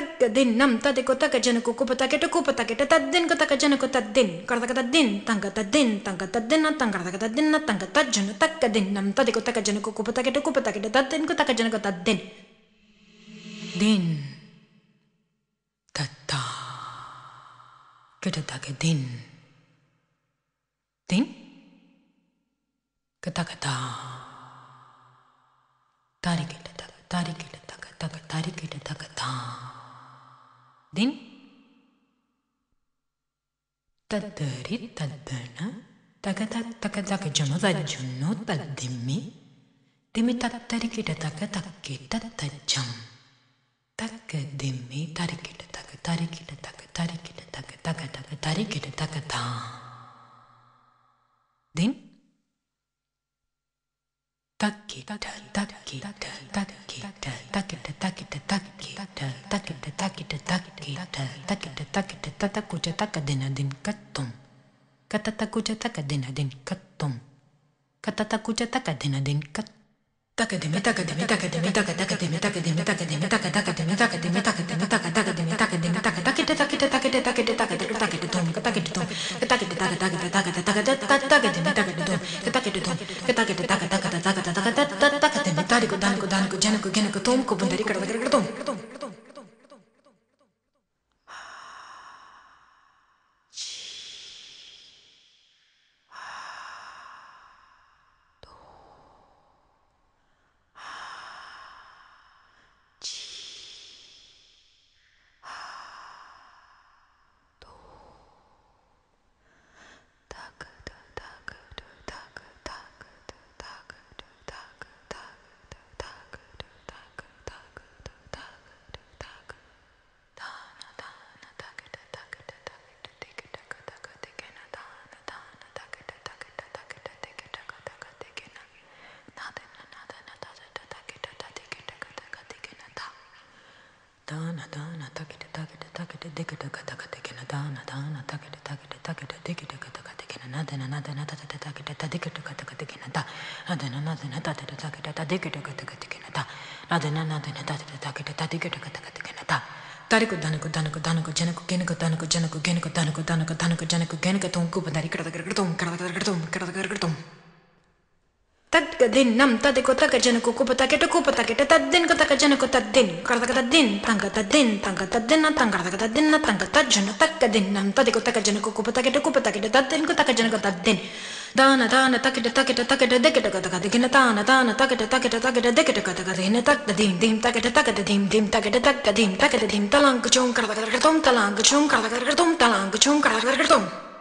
तक दिन्नम तदेको तक जनकु कुपतकेट कुपतकेट तद्दिन को तक जनकु तद्दिन करतक तद्दिन तंग तद्दिन तंग तद्दिन तंग करतक तद्दिन तंग तज्जन तक दिन्नम तदेको तक जनकु कुपतकेट कुपतकेट तद्दिन को तक जनकु तद्दिन दिन तत्ता किटतक दिन दिन कतकता तारिकिट तक तारिकिट तक तक तारिकिट तक था दिन तद्धरि तद्धन तगत तकदक जमज जुन्नो तद्धिम्मि दिमि तत्तरिकिट तक तक्के तत्तज्जम् तक दिम्मि तरिकिट तक तरिकिट तक तरिकिट तक तक तक तरिकिट तक ता दिन तक्किट तक्किट तक्किट तक्किट तक्किट カタコチャタカデナデンカットンカタタコチャタカデナデンカットンカタタコチャタカデナデンカットンタカデメタカデメタカデメタカタカデメタカデメタカデメタカタカデメタカデメタカデメタカタカデメタカデメタカタケメタケメタケメタケメタケメタケテトンカタケテトンカタケテタケタケタケタケタケタケテメタケテトンカタケテトンカタケテタケタケタケタケタケタケテメタリメタリメタリコジャナコゲナメタンデブンダリカラダカラカラトンダーナダーナタケレタケレタケレデケレガタガテケナダーナダーナタケレタケレタケレデケレガタガテケナナダナナダナタタタケレタデケレガタガテケナダナダナナダナタタタケレタデケレガタガテケナダナダナナダナタタタケレタデケレガタガテケナダ誰か誰か誰か誰かじゃなくゲネか誰かじゃなくゲネか誰か誰か誰かじゃなくゲネかトンクーバダリクラダクラクラトンクラダクラクラトンクラダクラクラトン తద్గదిన్నం తదికు తగజనుకు కుపు తకెటు కుపు తకెట తద్దిన్కు తగజనుకు తద్దిన్ కడతక తద్దిన్ తంగ తద్దిన్ తంగ తద్దిన్న తంగడతక తద్దిన్న తంగ తజ్జను తక్కదిన్నం తదికు తగజనుకు కుపు తకెటు కుపు తకెట తద్దిన్కు తగజనుకు తద్దిన్ దాన దాన తకిట తకిట తకిట దకిట గతక దిగిన తాన దాన తకిట తకిట తకిట దకిట గతక దిగిన తక్త దీం దీం తకిట తకిట దీం దీం తకిట తక్క దీం తకిట దీం తలాంకు చూం కడతక తలాంకు చూం కడతక తలాంకు చూం కడతక తలాంకు చూం కడతక